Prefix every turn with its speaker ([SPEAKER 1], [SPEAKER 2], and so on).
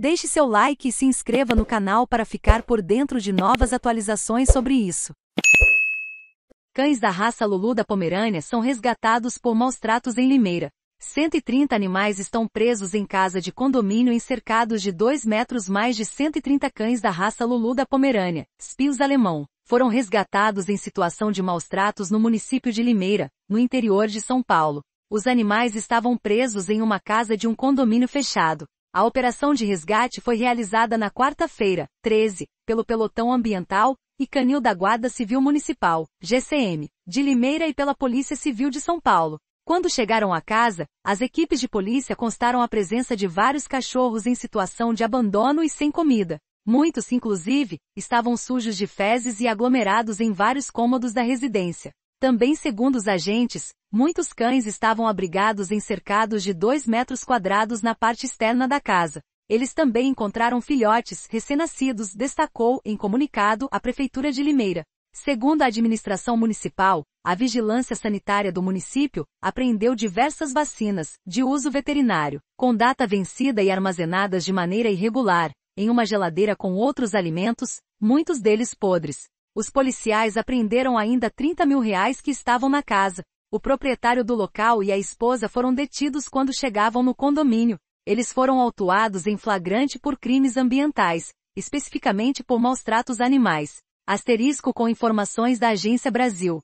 [SPEAKER 1] Deixe seu like e se inscreva no canal para ficar por dentro de novas atualizações sobre isso. Cães da raça Lulu da Pomerânia são resgatados por maus tratos em Limeira. 130 animais estão presos em casa de condomínio cercados de 2 metros. Mais de 130 cães da raça Lulu da Pomerânia, Spios alemão, foram resgatados em situação de maus tratos no município de Limeira, no interior de São Paulo. Os animais estavam presos em uma casa de um condomínio fechado. A operação de resgate foi realizada na quarta-feira, 13, pelo Pelotão Ambiental e Canil da Guarda Civil Municipal, GCM, de Limeira e pela Polícia Civil de São Paulo. Quando chegaram à casa, as equipes de polícia constaram a presença de vários cachorros em situação de abandono e sem comida. Muitos, inclusive, estavam sujos de fezes e aglomerados em vários cômodos da residência. Também segundo os agentes, muitos cães estavam abrigados em cercados de 2 metros quadrados na parte externa da casa. Eles também encontraram filhotes recém-nascidos, destacou em comunicado a Prefeitura de Limeira. Segundo a administração municipal, a vigilância sanitária do município apreendeu diversas vacinas de uso veterinário, com data vencida e armazenadas de maneira irregular, em uma geladeira com outros alimentos, muitos deles podres. Os policiais apreenderam ainda 30 mil reais que estavam na casa. O proprietário do local e a esposa foram detidos quando chegavam no condomínio. Eles foram autuados em flagrante por crimes ambientais, especificamente por maus tratos animais. Asterisco com informações da Agência Brasil.